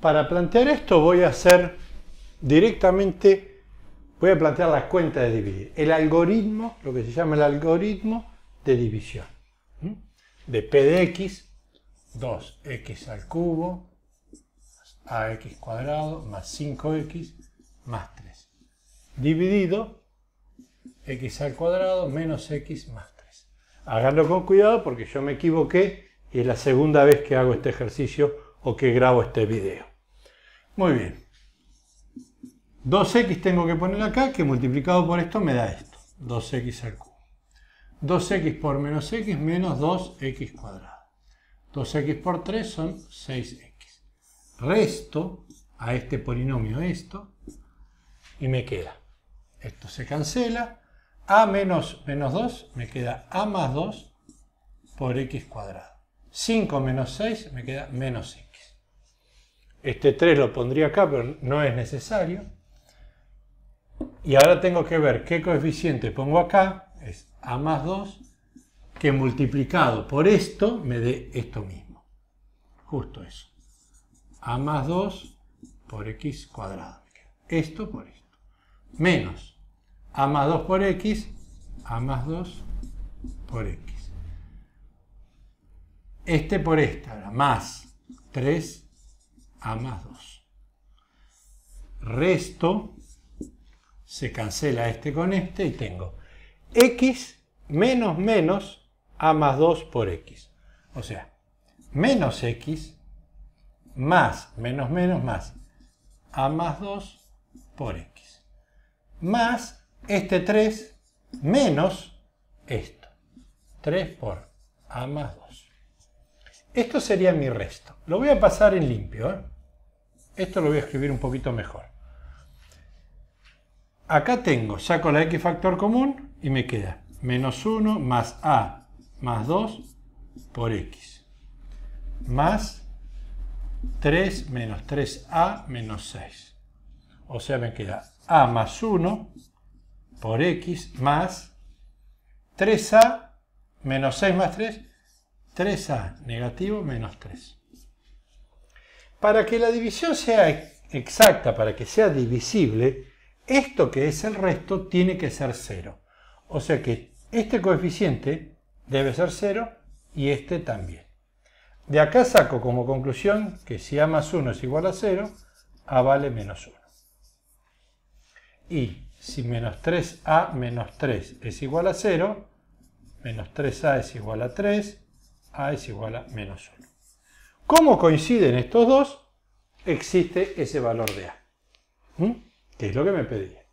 Para plantear esto voy a hacer directamente, voy a plantear las cuentas de dividir, el algoritmo, lo que se llama el algoritmo de división, de p de x, 2x al cubo, ax cuadrado, más 5x, más 3, dividido x al cuadrado menos x más 3. Háganlo con cuidado porque yo me equivoqué y es la segunda vez que hago este ejercicio que grabo este video. Muy bien. 2x tengo que poner acá, que multiplicado por esto me da esto. 2x al cubo. 2x por menos x menos 2x cuadrado. 2x por 3 son 6x. Resto a este polinomio esto y me queda. Esto se cancela. A menos menos 2 me queda A más 2 por x cuadrado. 5 menos 6 me queda menos x. Este 3 lo pondría acá, pero no es necesario. Y ahora tengo que ver qué coeficiente pongo acá, es a más 2, que multiplicado por esto me dé esto mismo. Justo eso. a más 2 por x cuadrado. Esto por esto. Menos a más 2 por x, a más 2 por x este por esta, más 3 a más 2. Resto, se cancela este con este y tengo x menos menos a más 2 por x. O sea, menos x más menos menos más a más 2 por x. Más este 3 menos esto. 3 por a más 2. Esto sería mi resto. Lo voy a pasar en limpio. ¿eh? Esto lo voy a escribir un poquito mejor. Acá tengo, saco la x factor común y me queda menos 1 más a más 2 por x. Más 3 menos 3a menos 6. O sea, me queda a más 1 por x más 3a menos 6 más 3 3A negativo menos 3. Para que la división sea exacta, para que sea divisible, esto que es el resto tiene que ser 0. O sea que este coeficiente debe ser 0 y este también. De acá saco como conclusión que si A más 1 es igual a 0, A vale menos 1. Y si menos 3A menos 3 es igual a 0, menos 3A es igual a 3, a es igual a menos 1. ¿Cómo coinciden estos dos? Existe ese valor de A, qué que es lo que me pedía.